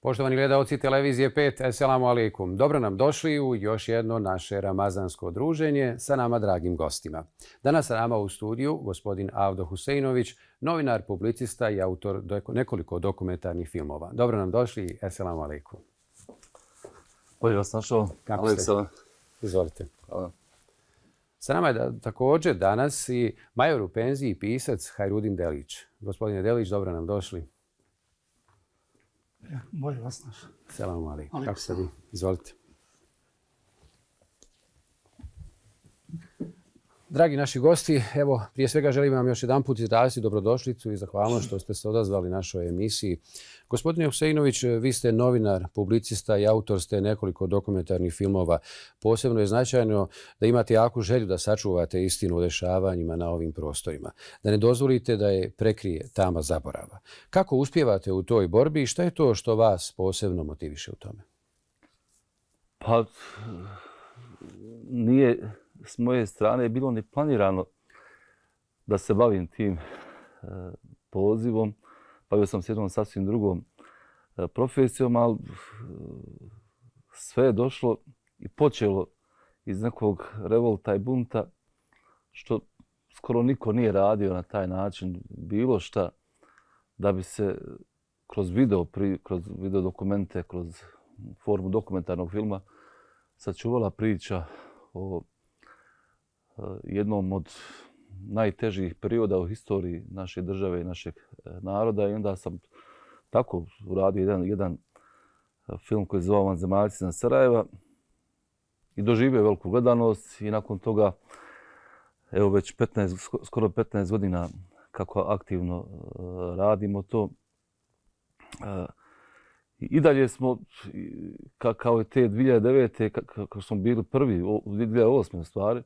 Poštovani gledalci Televizije 5, eselamu alaikum. Dobro nam došli u još jedno naše ramazansko druženje sa nama dragim gostima. Danas nama u studiju gospodin Avdo Huseinović, novinar, publicista i autor nekoliko dokumentarnih filmova. Dobro nam došli, eselamu alaikum. Bolje vas našao. Kako ste? Izvolite. Hvala. Sa nama je također danas i major u penziji pisac Hajrudin Delić. Gospodine Delić, dobro nam došli. Ja, bolje vas naša. Selam Ali, kako ste vi? Izvolite. Dragi naši gosti, evo, prije svega želim vam još jedan put izraziti dobrodošlicu i zahvalno što ste se odazvali našoj emisiji Gospodine Huseinović, vi ste novinar, publicista i autor ste nekoliko dokumentarnih filmova. Posebno je značajno da imate jaku želju da sačuvate istinu o dešavanjima na ovim prostorima. Da ne dozvolite da je prekrije tama zaborava. Kako uspjevate u toj borbi i šta je to što vas posebno motiviše u tome? Pa, nije s moje strane bilo ni planirano da se bavim tim eh, pozivom bavio sam se jednom sasvim drugom e, profesijom, ali e, sve je došlo i počelo iz nekog revolta i bunta, što skoro niko nije radio na taj način bilo šta, da bi se kroz video, pri, kroz video dokumente, kroz formu dokumentarnog filma, sačuvala priča o e, jednom od najtežih perioda u historiji naše države i našeg e, naroda i onda sam tako uradio jedan, jedan e, film koji zove Van Zemaljci na Sarajeva i doživio veliku gledanost i nakon toga evo već 15, skoro 15 godina kako aktivno e, radimo to. I dalje smo, kao i te 2009. kako smo bili prvi, 2008. stvari,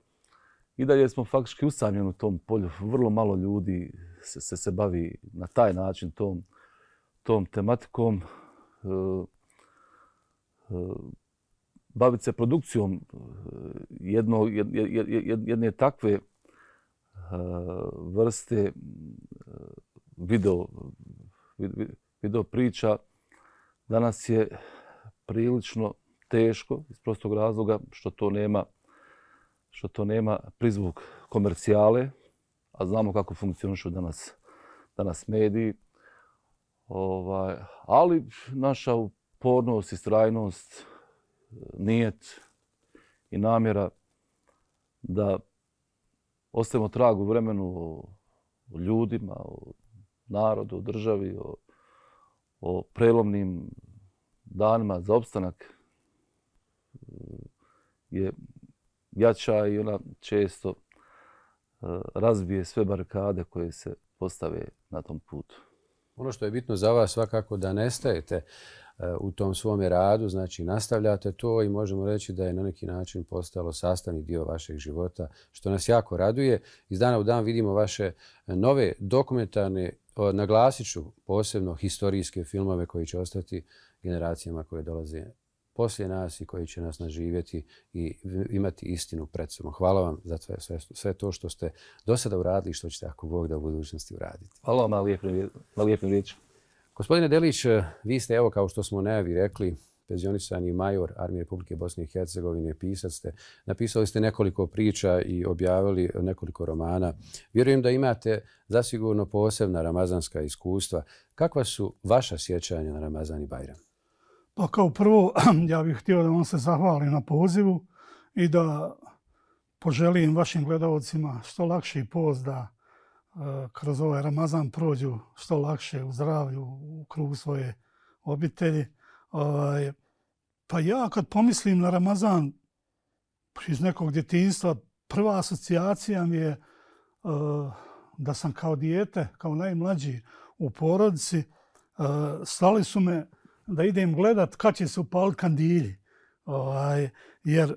i dalje smo faktički usamljeni u tom polju. Vrlo malo ljudi se, se, se bavi na taj način tom, tom tematikom. E, e, bavit se produkcijom e, jedno, jedne takve vrste video, video priča danas je prilično teško iz prostog razloga što to nema što to nema prizvuk komercijale, a znamo kako funkcionišu danas, danas mediji. Ovaj, ali naša upornost i strajnost, e, nijet i namjera da ostavimo trag u vremenu o, ljudima, o narodu, o državi, o, o prelomnim danima za opstanak e, je jača i ona često e, razbije sve barkade koje se postave na tom putu. Ono što je bitno za vas svakako da nestajete e, u tom svom radu, znači nastavljate to i možemo reći da je na neki način postalo sastavni dio vašeg života, što nas jako raduje. Iz dana u dan vidimo vaše nove dokumentarne, naglasit ću posebno historijske filmove koji će ostati generacijama koje dolaze poslije nas i koji će nas naživjeti i imati istinu pred sobom. Hvala vam za sve, sve, sve to što ste do sada uradili i što ćete ako Bog da u budućnosti uraditi. Hvala vam na lijepim riječima. Gospodine Delić, eh, vi ste, evo kao što smo najavi rekli, penzionisani major Armije Republike Bosne i Hercegovine, pisac ste. Napisali ste nekoliko priča i objavili nekoliko romana. Vjerujem da imate zasigurno posebna ramazanska iskustva. Kakva su vaša sjećanja na Ramazan i Bajram? Pa kao prvo, ja bih htio da vam se zahvalim na pozivu i da poželim vašim gledalcima što lakši poz da e, kroz ovaj Ramazan prođu što lakše u zdravlju, u krugu svoje obitelji. Ovaj, pa ja kad pomislim na Ramazan iz nekog djetinstva, prva asocijacija mi je e, da sam kao dijete, kao najmlađi u porodici, e, stali su me da idem gledat kad će se upaliti kandilji. Ovaj, jer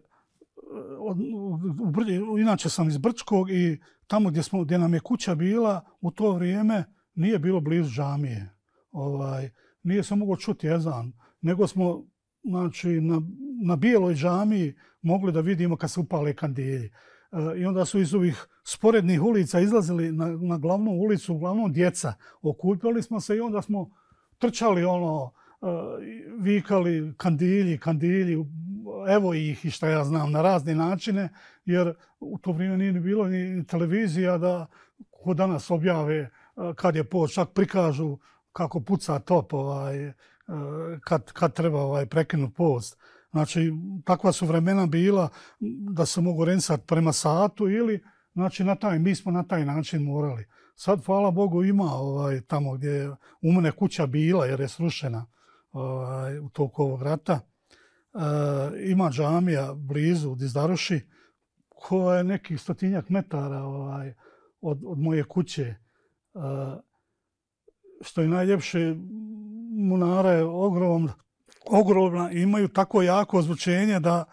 eh, u, inače sam iz Brčkog i tamo gdje, smo, gdje nam je kuća bila, u to vrijeme nije bilo blizu džamije. Ovaj, nije se mogo čuti jezan, nego smo znači, na, na bijeloj džamiji mogli da vidimo kad se upale kandilje. Eh, I onda su iz ovih sporednih ulica izlazili na, na glavnu ulicu, uglavnom djeca. Okupili smo se i onda smo trčali ono, vikali kandilji, kandilji, evo ih i što ja znam, na razne načine, jer u to vrijeme nije ni bilo ni televizija da ko danas objave e, kad je po, čak prikažu kako puca top ovaj, e, kad, kad treba ovaj, prekinu post. Znači, takva su vremena bila da se mogu rensati prema satu ili znači, na taj, mi smo na taj način morali. Sad, hvala Bogu, ima ovaj, tamo gdje je u kuća bila jer je srušena ovaj, u toku ovog rata. E, ima džamija blizu u Dizdaroši koja je nekih stotinjak metara ovaj, od, od moje kuće. E, što je najljepše, munara je ogrom, ogromna i imaju tako jako ozvučenje da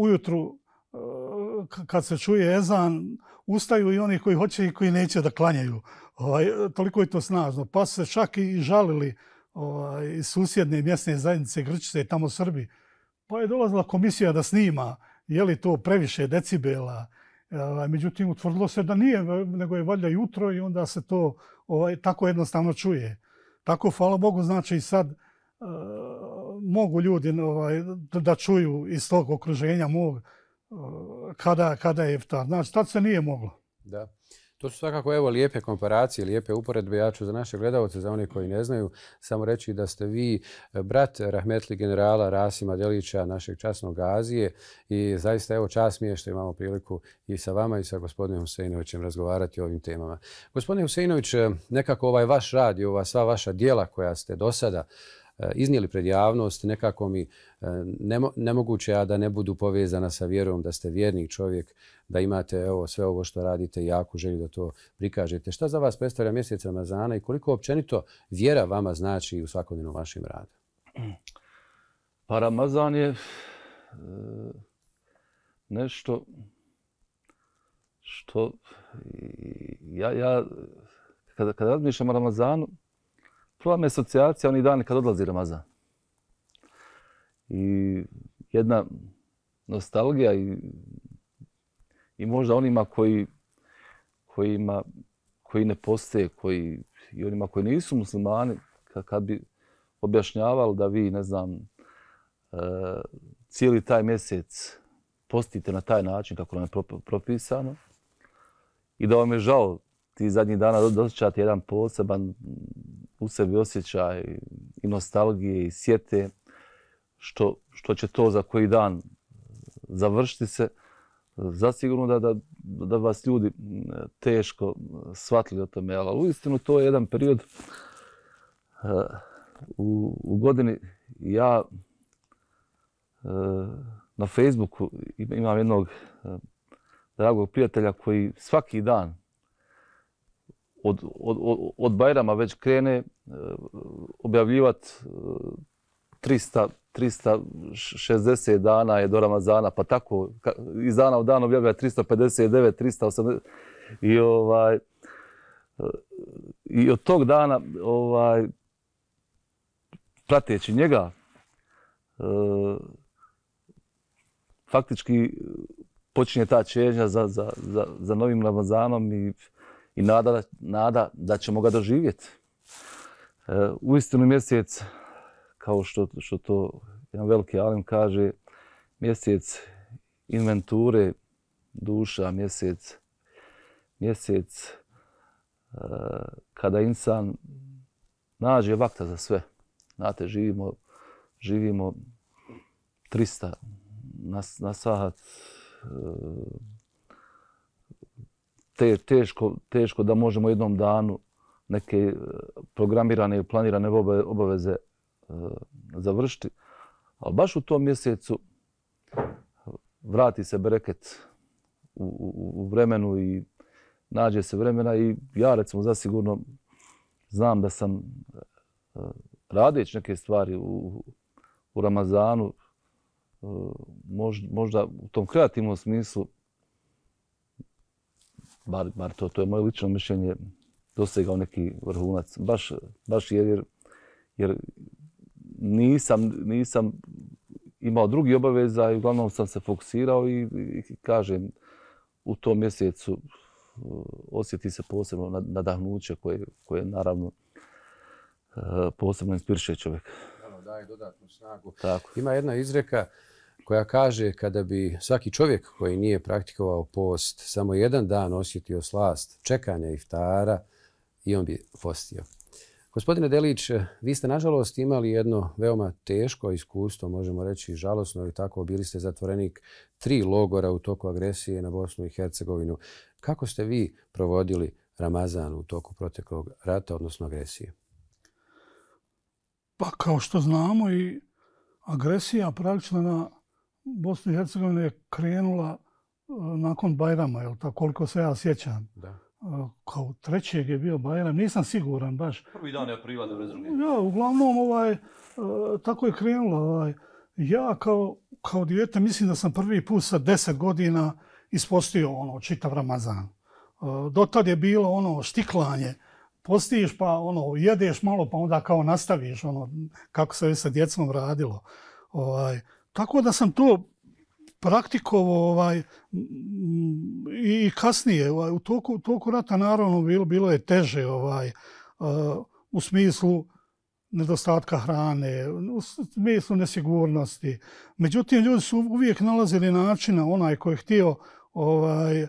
ujutru e, kad se čuje ezan, ustaju i oni koji hoće i koji neće da klanjaju. Ovaj, toliko je to snažno. Pa se čak i žalili uh, ovaj, susjedne mjesne zajednice Grčice i tamo Srbi. Pa je dolazila komisija da snima je li to previše decibela. Ovaj, međutim, utvrdilo se da nije, nego je valja jutro i onda se to ovaj, tako jednostavno čuje. Tako, hvala Bogu, znači i sad eh, mogu ljudi ovaj, da, čuju iz tog okruženja mog eh, kada, kada je iftar. Znači, tad se nije moglo. Da. To su svakako evo lijepe komparacije, lijepe uporedbe. Ja ću za naše gledalce, za one koji ne znaju, samo reći da ste vi eh, brat rahmetli generala Rasima Delića, našeg časnog Azije. I zaista evo čas mi je što imamo priliku i sa vama i sa gospodinom Husseinovićem razgovarati o ovim temama. Gospodin Husseinović, eh, nekako ovaj vaš rad i ova sva vaša dijela koja ste do sada eh, iznijeli pred javnost, nekako mi uh, E, nemoguće ja da ne budu povezana sa vjerom, da ste vjernik čovjek, da imate evo, sve ovo što radite, i jako želju da to prikažete. Šta za vas predstavlja mjesec Ramazana i koliko općenito vjera vama znači u svakodnevnom vašim radu? Pa Ramazan je e, nešto što ja, ja kada, kada razmišljam o Ramazanu, prva mi je asocijacija onih dana kad odlazi Ramazan i jedna nostalgija i, i možda onima koji, koji ima koji ne postoje koji, i onima koji nisu muslimani, kad, kad bi objašnjavali da vi, ne znam, e, cijeli taj mjesec postite na taj način kako nam je propisano i da vam je žao ti zadnji dana dosjećati jedan poseban u sebi osjećaj i nostalgije i sjete što, što će to za koji dan završiti se, zasigurno da, da, da vas ljudi e, teško e, shvatili o tome. Ali u istinu to je jedan period e, u, u godini ja na Facebooku imam jednog dragog prijatelja koji svaki dan od, od, od Bajrama već krene objavljivati 360 dana je do Ramazana, pa tako iz dana u dan objavlja 359, 380 i ovaj i od tog dana ovaj prateći njega e, faktički počinje ta čežnja za, za, za, za novim Ramazanom i, i nada, nada da ćemo ga doživjeti. E, u istinu mjesec kao što, što to jedan veliki alim kaže, mjesec inventure duša, mjesec, mjesec e, kada insan nađe vakta za sve. Znate, živimo, živimo 300 na, na sahat, e, te, teško, teško da možemo jednom danu neke e, programirane ili planirane obaveze e, završiti. Ali baš u tom mjesecu e, vrati se bereket u, u, u vremenu i nađe se vremena i ja recimo zasigurno znam da sam e, radeći neke stvari u, u Ramazanu, e, možda, možda u tom kreativnom smislu, bar, bar to, to je moje lično mišljenje, dosegao neki vrhunac. Baš, baš jer, jer, jer nisam, nisam imao drugi obaveza i uglavnom sam se fokusirao i, i, kažem u tom mjesecu uh, osjeti se posebno nadahnuće koje, koje naravno uh, posebno inspiriše čovjek. Ano, daje dodatnu snagu. Tako. Ima jedna izreka koja kaže kada bi svaki čovjek koji nije praktikovao post samo jedan dan osjetio slast čekanja iftara i on bi postio. Gospodine Delić, vi ste nažalost imali jedno veoma teško iskustvo, možemo reći žalosno i tako, bili ste zatvorenik tri logora u toku agresije na Bosnu i Hercegovinu. Kako ste vi provodili Ramazan u toku proteklog rata, odnosno agresije? Pa kao što znamo i agresija pravična na Bosnu i Hercegovinu je krenula e, nakon Bajrama, je tako, koliko se ja sjećam. Da kao trećeg je bio Bajram, nisam siguran baš. Prvi dan je aprila 92. Ja, uglavnom, ovaj, e, tako je krenulo. Ovaj. Ja kao, kao dijete mislim da sam prvi put sa 10 godina ispostio ono, čitav Ramazan. E, do tad je bilo ono štiklanje. Postiš pa ono, jedeš malo pa onda kao nastaviš ono, kako se je sa djecom radilo. Ovaj. Tako da sam to praktikovao ovaj i kasnije ovaj, u toku toku rata naravno bilo bilo je teže ovaj u smislu nedostatka hrane, u smislu nesigurnosti. Međutim, ljudi su uvijek nalazili načina, onaj koji je htio, ovaj, e,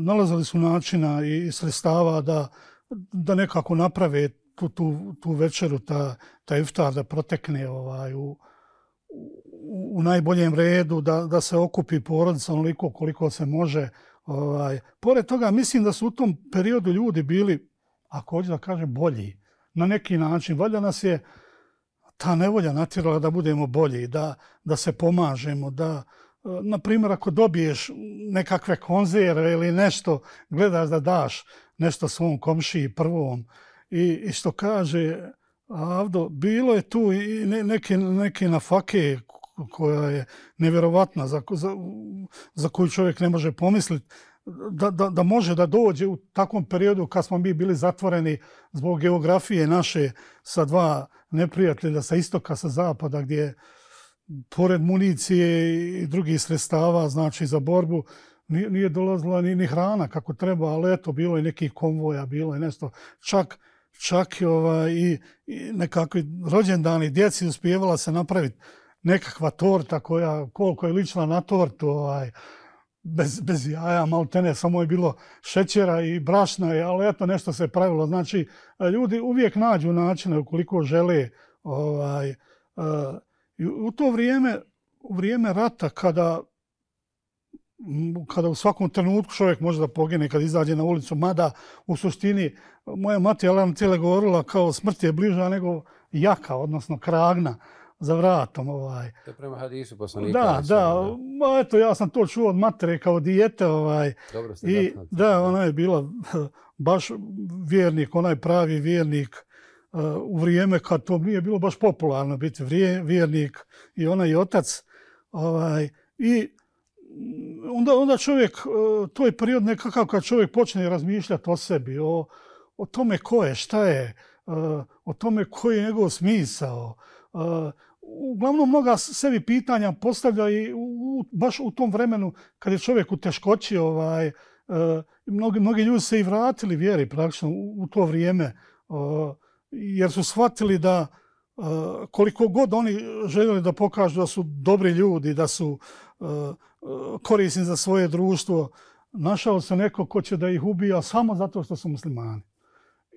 nalazili su načina i sredstava da, da nekako naprave tu, tu, tu večeru, ta, ta iftar da protekne ovaj, u, u najboljem redu, da, da se okupi porodica onoliko koliko se može. Ovaj, pored toga, mislim da su u tom periodu ljudi bili, ako hoće da kažem, bolji na neki način. Valja nas je ta nevolja natjerala da budemo bolji, da, da se pomažemo, da, na primjer, ako dobiješ nekakve konzere ili nešto, gledaš da daš nešto svom komšiji prvom. I, i što kaže, Avdo, bilo je tu i neke, neke nafake koja je neverovatna, za, za, za koju čovjek ne može pomisliti, da, da, da može da dođe u takvom periodu kad smo mi bili zatvoreni zbog geografije naše sa dva neprijatelja, sa istoka, sa zapada, gdje je pored municije i drugih sredstava znači za borbu, nije, nije dolazila ni, ni hrana kako treba, ali eto, bilo je neki konvoja, bilo je nešto. Čak, čak ovaj, i, i nekakvi rođendani djeci uspjevala se napraviti nekakva torta koja koliko je lična na tortu, ovaj, bez, bez jaja, malo tene, samo je bilo šećera i brašna, je, ali eto nešto se pravilo. Znači, ljudi uvijek nađu načine ukoliko žele. Ovaj, uh, u to vrijeme, u vrijeme rata, kada kada u svakom trenutku čovjek može da pogine kad izađe na ulicu, mada u suštini moja mati Alan Tile govorila kao smrti je bliža nego jaka, odnosno kragna za vratom. Ovaj. To prema hadisu poslanika. Da, da. Ma, eto, ja sam to čuo od matere kao dijete. Ovaj. Dobro ste I, zapnuti. Da, ona je bila baš vjernik, onaj pravi vjernik eh, u vrijeme kad to nije bilo baš popularno biti vjernik i ona i otac. Ovaj, I onda, onda čovjek, eh, to je period nekakav kad čovjek počne razmišljati o sebi, o, o tome ko je, šta je, eh, o tome koji je njegov smisao uglavnom mnoga sebi pitanja postavlja i baš u tom vremenu kad je čovjek u teškoći, ovaj, e, mnogi, mnogi ljudi se i vratili vjeri praktično u, u to vrijeme, jer su shvatili da e, koliko god oni željeli da pokažu da su dobri ljudi, da su e, korisni za svoje društvo, našao se neko ko će da ih ubija samo zato što su muslimani.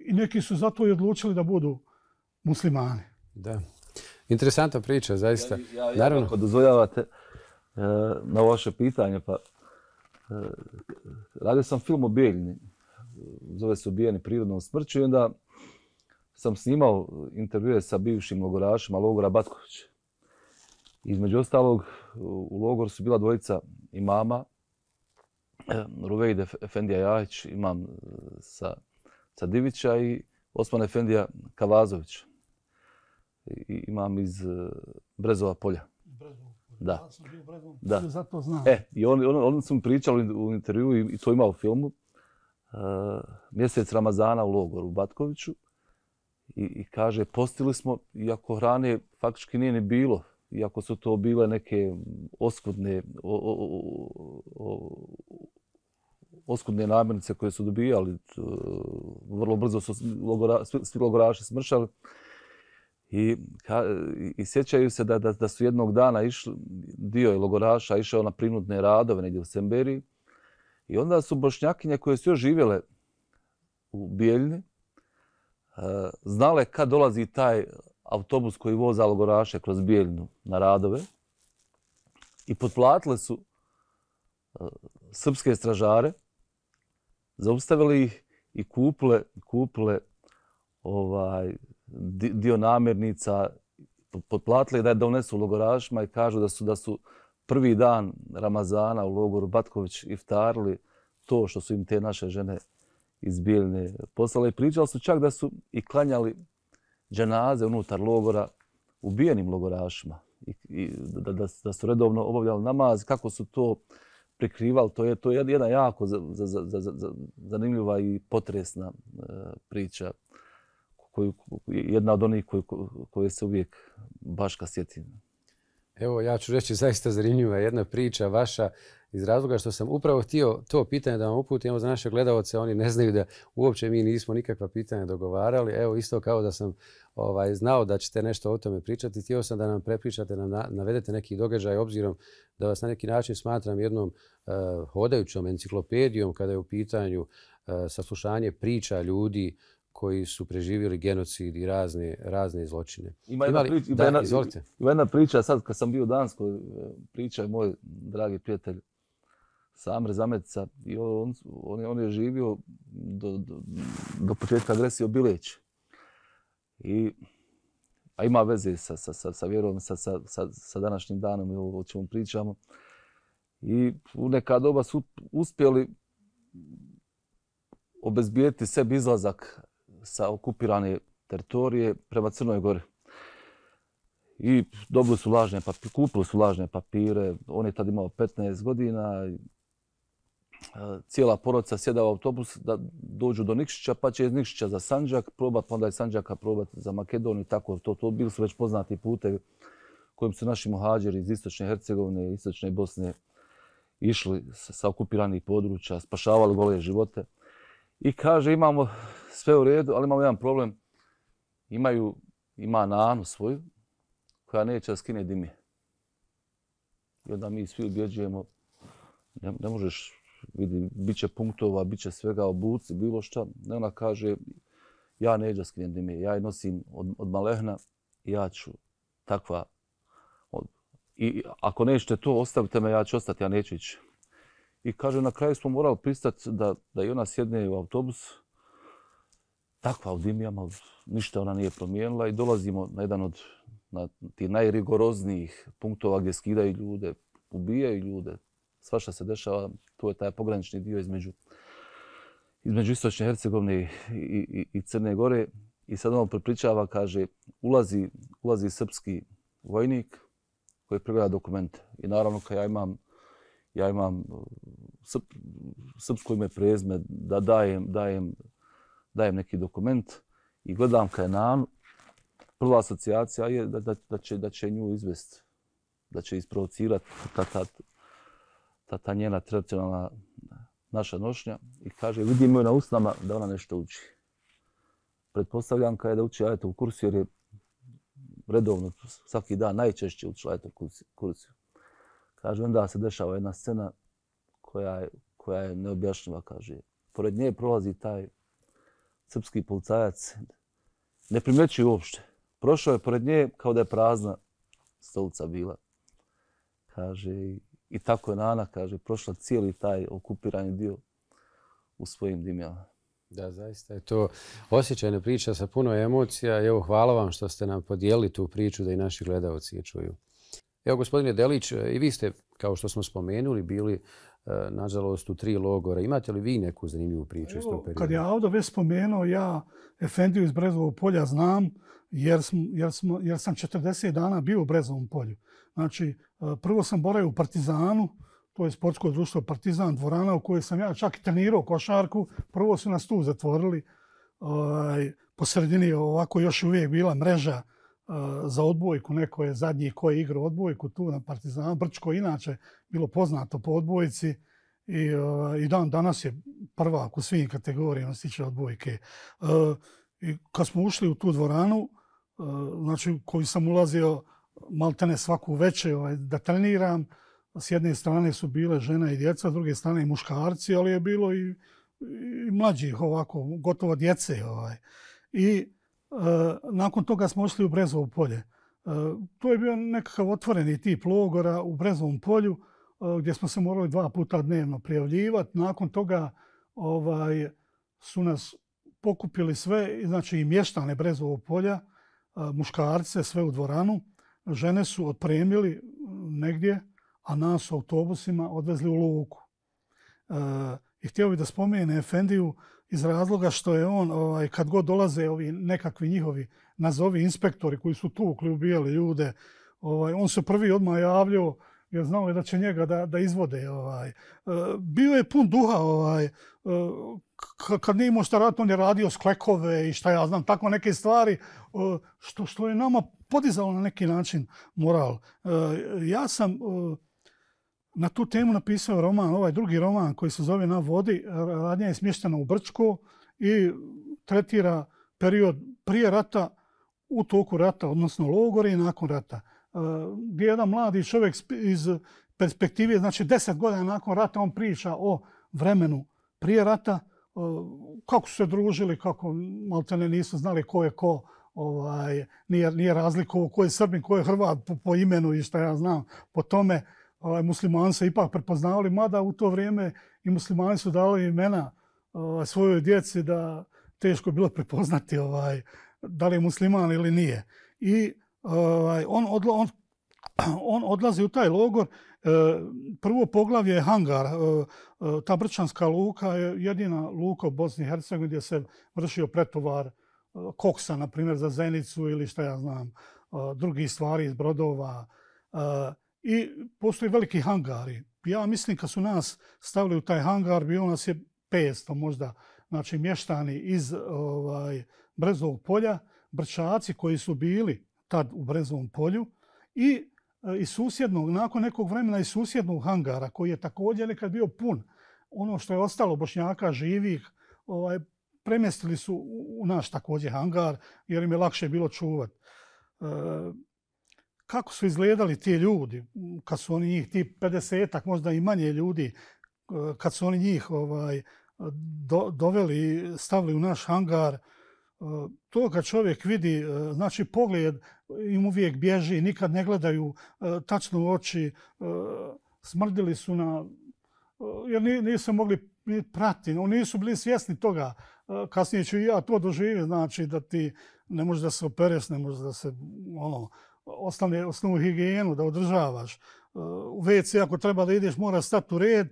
I neki su zato i odlučili da budu muslimani. Da. Interesanta priča, zaista. Ja, ja, ja ako e, na vaše pitanje, pa e, radio sam film o Bijeljini. Zove se Ubijeni prirodnom smrću i onda sam snimao intervjue sa bivšim logorašima Logora Batkovića. Između ostalog, u logoru su bila dvojica imama, e, Ruvejde Efendija Jajić, imam sa, sa i Osman Efendija Kavazovića imam iz e, Brezova polja. Brezova. Da. Da. sam bio da. Zato e, i on, on, on, on sam pričao u intervju i, to ima u filmu. Uh, mjesec Ramazana u logoru u Batkoviću i, i kaže postili smo, iako hrane faktički nije ne bilo, iako su to bile neke oskudne o, o, o, o, oskudne namirnice koje su dobijali, vrlo brzo su logora, svi logoraši smršali, uh, I, ka, i sjećaju se da, da, da su jednog dana išli, dio je logoraša išao na prinudne radove negdje u Semberiji. I onda su bošnjakinje koje su još živjele u Bijeljni, e, znale kad dolazi taj autobus koji voza logoraše kroz Bijeljnu na radove i potplatile su e, srpske stražare, zaustavili ih i kuple, kuple ovaj, dio namirnica potplatili da je da u logorašima i kažu da su da su prvi dan Ramazana u logoru Batković iftarili to što su im te naše žene iz Bijeljne poslale. Pričali su čak da su i klanjali dženaze unutar logora ubijenim logorašima i, i da, da, da su redovno obavljali namaz. Kako su to prikrivali, to je to je jedna jako za, za, za, za, za, zanimljiva i potresna uh, priča koju, jedna od onih koju, koje se uvijek baš ga sjetim. Evo, ja ću reći zaista zanimljiva jedna priča vaša iz razloga što sam upravo htio to pitanje da vam uputim. Evo, za naše gledalce oni ne znaju da uopće mi nismo nikakva pitanja dogovarali. Evo, isto kao da sam ovaj znao da ćete nešto o tome pričati. Htio sam da nam prepričate, nam navedete neki događaj obzirom da vas na neki način smatram jednom uh, hodajućom enciklopedijom kada je u pitanju uh, saslušanje priča ljudi koji su preživjeli genocid i razne, razne zločine. Ima jedna, priča, da, ima, ima jedna priča, sad kad sam bio u Danskoj, e, priča je moj dragi prijatelj Samr Zameca. I on, on, on je živio do, do, do početka agresije u I, a ima veze sa, sa, sa, sa vjerom, sa, sa, sa, sa današnjim danom i o čemu pričamo. I u neka doba su uspjeli obezbijeti sebi izlazak sa okupirane teritorije prema Crnoj Gori. I dobili su lažne papire, kupili su lažne papire. On je tad imao 15 godina. E, cijela porodica sjeda u autobus da dođu do Nikšića, pa će iz Nikšića za Sanđak probat, pa onda iz Sanđaka probat za Makedoniju. Tako, to, to bili su već poznati pute kojim su naši muhađeri iz Istočne Hercegovine, Istočne Bosne išli sa, okupiranih područja, spašavali gole živote. I kaže imamo sve u redu, ali imamo jedan problem. Imaju, ima nanu svoju koja neće da skine dimi. I onda mi svi ubjeđujemo, ne, ne možeš vidi, bit će punktova, bit će svega, obuci, bilo šta. Ne ona kaže, ja neću da skinem dimi, ja je nosim od, od malehna, ja ću takva. Od, I ako nećete to, ostavite me, ja ću ostati, ja neću ići. I kaže, na kraju smo morali pristati da, da i ona sjedne u autobus. Takva u dimijama, ništa ona nije promijenila. I dolazimo na jedan od na ti najrigoroznijih punktova gdje skidaju ljude, ubijaju ljude. Sva što se dešava, tu je taj pogranični dio između, između Istočne Hercegovine i, i, i Crne Gore. I sad on prepričava, kaže, ulazi, ulazi srpski vojnik koji pregleda dokument. I naravno, kad ja imam ja imam uh, srp, srpsko ime prezme da dajem, dajem, dajem neki dokument i gledam kaj nam, prva asocijacija je da, da, da, će, da će nju izvesti, da će isprovocirati ta, ta, ta, ta njena tradicionalna naša nošnja i kaže vidimo je na usnama da ona nešto uči. Pretpostavljam kada je da uči ajetov kursu jer je redovno svaki dan najčešće učila ajetov kursu. Kaže, onda se dešava jedna scena koja je, koja je neobjašnjiva, kaže. Pored nje prolazi taj srpski policajac, ne primjeći uopšte. Prošao je pored nje kao da je prazna stolica bila. Kaže, i tako je Nana, kaže, prošla cijeli taj okupirani dio u svojim dimjama. Da, zaista je to osjećajna priča sa puno emocija. Evo, hvala vam što ste nam podijelili tu priču da i naši gledalci je čuju. Evo, gospodine Delić, e, i vi ste, kao što smo spomenuli, bili, e, nažalost, u tri logora. Imate li vi neku zanimljivu priču iz tog perioda? Kad je Avdo već spomenuo, ja Efendiju iz Brezovog polja znam, jer, sm, jer, sm, jer sam 40 dana bio u Brezovom polju. Znači, e, prvo sam boravio u Partizanu, to je sportsko društvo Partizan, dvorana u kojoj sam ja čak i trenirao košarku. Prvo su nas tu zatvorili, ovaj, po sredini ovako još uvijek bila mreža, za odbojku, neko je zadnji ko je igrao odbojku tu na Partizanu. Brčko je inače bilo poznato po odbojici i, i dan danas je prvak u svim kategorijama tiče odbojke. I kad smo ušli u tu dvoranu, znači koju sam ulazio maltene svaku veče ovaj, da treniram, s jedne strane su bile žena i djeca, s druge strane i muškarci, ali je bilo i, i mlađih ovako, gotovo djece. Ovaj. I Eh, nakon toga smo ošli u Brezovo polje. Eh, to je bio nekakav otvoreni tip logora u Brezovom polju eh, gdje smo se morali dva puta dnevno prijavljivati. Nakon toga ovaj su nas pokupili sve, znači i mještane Brezovog polja, muškarce, sve u dvoranu. Žene su otpremili mm, negdje, a nas autobusima odvezli u luku. I htio bih da spomenu Efendiju iz razloga što je on, ovaj, kad god dolaze ovi nekakvi njihovi, nazovi inspektori koji su tukli, ubijali ljude, ovaj, on se prvi odmah javljao jer znao je da će njega da, da izvode. Ovaj. E, bio je pun duha. Ovaj, e, kad nije imao šta raditi, on je radio sklekove i šta ja znam, tako neke stvari e, što, što je nama podizalo na neki način moral. Ja sam na tu temu napisao roman, ovaj drugi roman koji se zove Na vodi, radnja je smještena u Brčko i tretira period prije rata, u toku rata, odnosno logore i nakon rata. E, gdje jedan mladi čovjek iz perspektive, znači deset godina nakon rata, on priča o vremenu prije rata, e, kako su se družili, kako maltene nisu znali ko je ko, ovaj, nije, nije razlikovo ko je Srbin, ko je Hrvat po, imenu i što ja znam po tome ovaj, muslimani se ipak prepoznavali, mada u to vrijeme i muslimani su dali imena ovaj, svojoj djeci da teško bilo prepoznati ovaj, da li je musliman ili nije. I ovaj, on, odla, on, on odlazi u taj logor. Eh, prvo poglavlje je hangar. Eh, eh, ta brčanska luka je jedina luka u Bosni i Hercegovini gdje se vršio pretovar koksa, na primjer, za Zenicu ili šta ja znam, drugi stvari iz brodova i postoje veliki hangari. Ja mislim kad su nas stavili u taj hangar, bio nas je 500 možda znači, mještani iz ovaj, Brezovog polja, brčaci koji su bili tad u Brezovom polju i e, i susjednog, nakon nekog vremena i susjednog hangara koji je također nekad bio pun, ono što je ostalo bošnjaka živih, ovaj, premjestili su u naš također hangar jer im je lakše bilo čuvati. E, kako su izgledali ti ljudi, kad su oni njih, ti 50-ak, možda i manje ljudi, eh, kad su oni njih ovaj do, doveli, stavili u naš hangar, eh, to kad čovjek vidi, eh, znači pogled im uvijek bježi, nikad ne gledaju tačno u oči, smrdili su na, jer nisu mogli prati, oni nisu bili svjesni toga. Kasnije ću i ja to doživjeti, znači da ti ne možeš da se opereš, ne možeš da se, ono, osnovne, osnovu higijenu, da održavaš. E, u WC ako treba da ideš mora stati u red.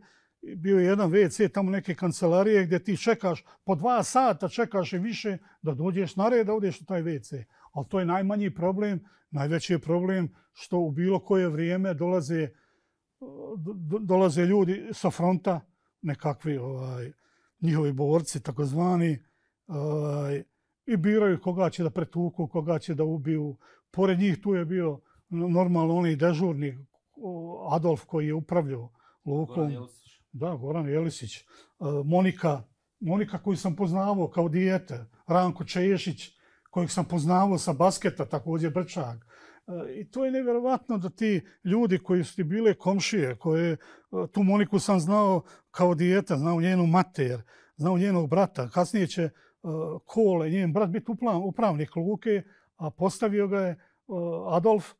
Bio je jedan WC tamo neke kancelarije gdje ti čekaš po dva sata, čekaš i više da dođeš na red da odeš u taj WC. Ali to je najmanji problem. Najveći je problem što u bilo koje vrijeme dolaze, e, dolaze ljudi sa fronta, nekakvi ovaj, njihovi borci takozvani, ovaj, i biraju koga će da pretuku, koga će da ubiju, Pored njih tu je bio normalno onaj dežurni Adolf koji je upravljao lukom. Da, Goran Jelisić. E, Monika, Monika koju sam poznavao kao dijete. Ranko Češić kojeg sam poznavao sa basketa, također Brčak. E, I to je nevjerovatno da ti ljudi koji su ti bile komšije, koje, e, tu Moniku sam znao kao dijete, znao njenu mater, znao njenog brata. Kasnije će Kole, njen brat, biti upravnik Luke, a postavio ga je e, Adolf e,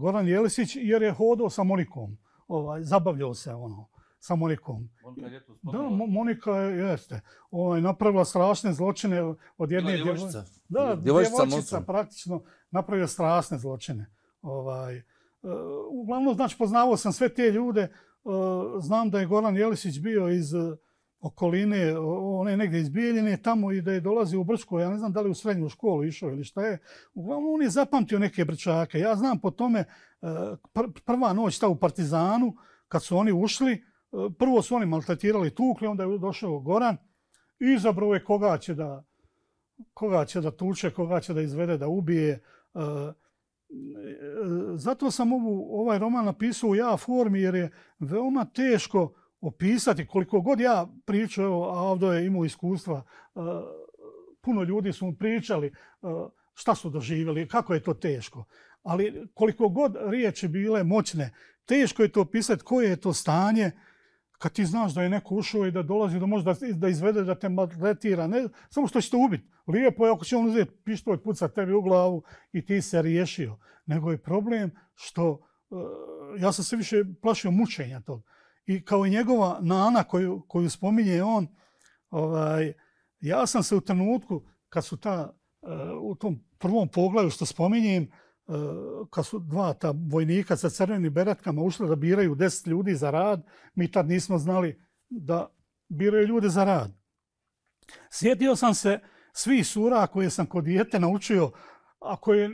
Goran Jelisić jer je hodao sa Monikom. Ovaj, zabavljao se ono, sa Monikom. Monika je Da, Monika jeste. Ovaj, napravila strašne zločine od jedne djevojčice. Da, djevojčica, djevojčica praktično napravila strašne zločine. Ovaj, e, uglavnom, znači, poznavao sam sve te ljude. Znam da je Goran Jelisić bio iz okoline, one negde iz Bijeljine, tamo i da je dolazi u Brčko, ja ne znam da li u srednju školu išao ili šta je. Uglavnom, on je zapamtio neke Brčake. Ja znam po tome, e, prva noć ta u Partizanu, kad su oni ušli, e, prvo su oni maltretirali tukli, onda je došao Goran, i izabrao je koga će da koga će da tuče, koga će da izvede, da ubije. E, zato sam ovu, ovaj roman napisao u ja formi, jer je veoma teško opisati koliko god ja pričao, a ovdje je imao iskustva, e, puno ljudi su mu pričali e, šta su doživjeli, kako je to teško. Ali koliko god riječi bile moćne, teško je to opisati koje je to stanje kad ti znaš da je neko ušao i da dolazi da može da izvede, da te maltretira. Ne, samo što će te ubiti. Lijepo je ako će on uzeti pištolj, puca tebi u glavu i ti se riješio. Nego je problem što e, ja sam se više plašio mučenja toga i kao i njegova nana koju, koju spominje on, ovaj, ja sam se u trenutku kad su ta, eh, u tom prvom pogledu što spominjem, eh, kad su dva ta vojnika sa crvenim beretkama ušli da biraju deset ljudi za rad, mi tad nismo znali da biraju ljude za rad. Sjetio sam se svi sura koje sam kod dijete naučio, a koje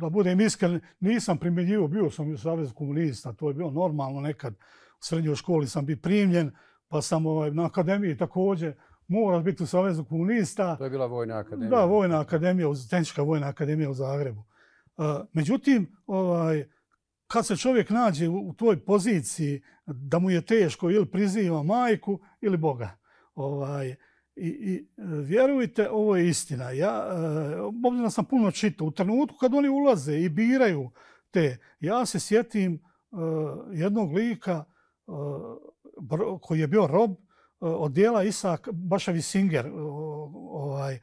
da budem iskren, nisam primjenjivo, bio sam u Savjezu komunista, to je bilo normalno nekad. U srednjoj školi sam bi primljen, pa sam ovaj, na akademiji također moraš biti u Savjezu komunista. To je bila vojna akademija. Da, vojna akademija, tenčka vojna akademija u Zagrebu. E, međutim, ovaj, kad se čovjek nađe u toj poziciji da mu je teško ili priziva majku ili Boga, ovaj, I, i e, vjerujte, ovo je istina. Ja, uh, sam puno čitao, u trenutku kad oni ulaze i biraju te, ja se sjetim e, jednog lika koji je bio rob uh, od dijela Isak Bašavi Singer, ovaj,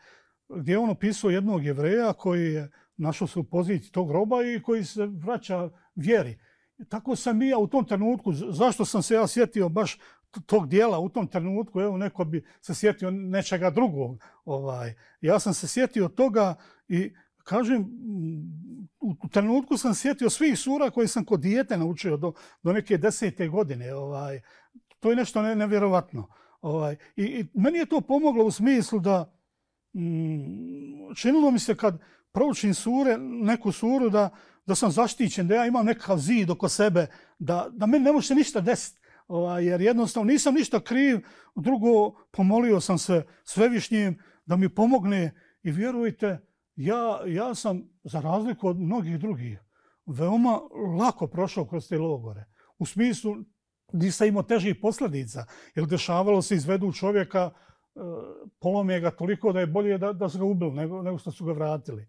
gdje je on opisao jednog jevreja koji je našao se u poziciji tog roba i koji se vraća vjeri. Tako sam i ja u tom trenutku, zašto sam se ja sjetio baš tog dijela u tom trenutku, evo neko bi se sjetio nečega drugog. Ovaj. Ja sam se sjetio toga i kažem, u trenutku sam sjetio svih sura koje sam kod dijete naučio do, do neke desete godine. Ovaj. To je nešto ne, nevjerovatno. Ovaj. I, I meni je to pomoglo u smislu da mm, činilo mi se kad proučim sure, neku suru da, da sam zaštićen, da ja imam nekakav zid oko sebe, da, da meni ne može ništa desiti ovaj, jer jednostavno nisam ništa kriv. Drugo, pomolio sam se svevišnjim da mi pomogne i vjerujte, ja, ja sam, za razliku od mnogih drugih, veoma lako prošao kroz te logore. U smislu, nisam imao težih posljedica, jer dešavalo se izvedu čovjeka, e, polome ga toliko da je bolje da, da su ga ubili nego, nego što su ga vratili.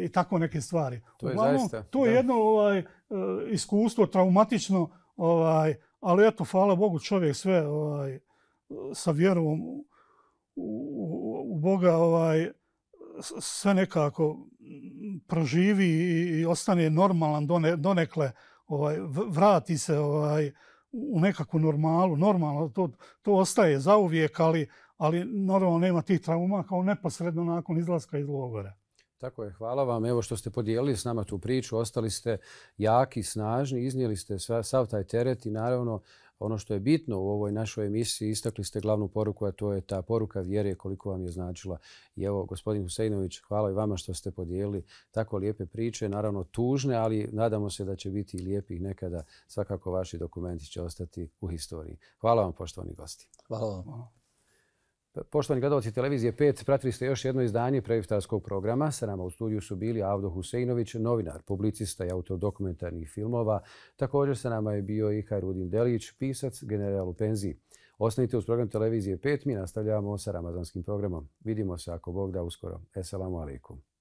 I tako neke stvari. To je, Uglavnom, zaista, to je jedno ovaj, e, iskustvo traumatično ovaj, Ali eto, hvala Bogu, čovjek sve ovaj, sa vjerom u, u Boga ovaj, sve nekako proživi i ostane normalan done, donekle, ovaj, vrati se ovaj, u nekakvu normalu. Normalno, to, to ostaje zauvijek, ali, ali normalno nema tih trauma kao neposredno nakon izlaska iz logora. Tako je, hvala vam. Evo što ste podijelili s nama tu priču, ostali ste jaki, snažni, iznijeli ste sva, sav taj teret i naravno ono što je bitno u ovoj našoj emisiji, istakli ste glavnu poruku, a to je ta poruka vjere koliko vam je značila. I evo, gospodin Husejnović, hvala i vama što ste podijelili tako lijepe priče, naravno tužne, ali nadamo se da će biti i lijepih nekada. Svakako vaši dokumenti će ostati u historiji. Hvala vam, poštovani gosti. Hvala vam. Poštovani gledalci televizije 5, pratili ste još jedno izdanje preiftarskog programa. Sa nama u studiju su bili Avdo Huseinović, novinar, publicista i autor dokumentarnih filmova. Također sa nama je bio i Hajrudin Delić, pisac, general u penziji. Ostanite uz program televizije 5, mi nastavljamo sa ramazanskim programom. Vidimo se ako Bog da uskoro. Esalamu alaikum.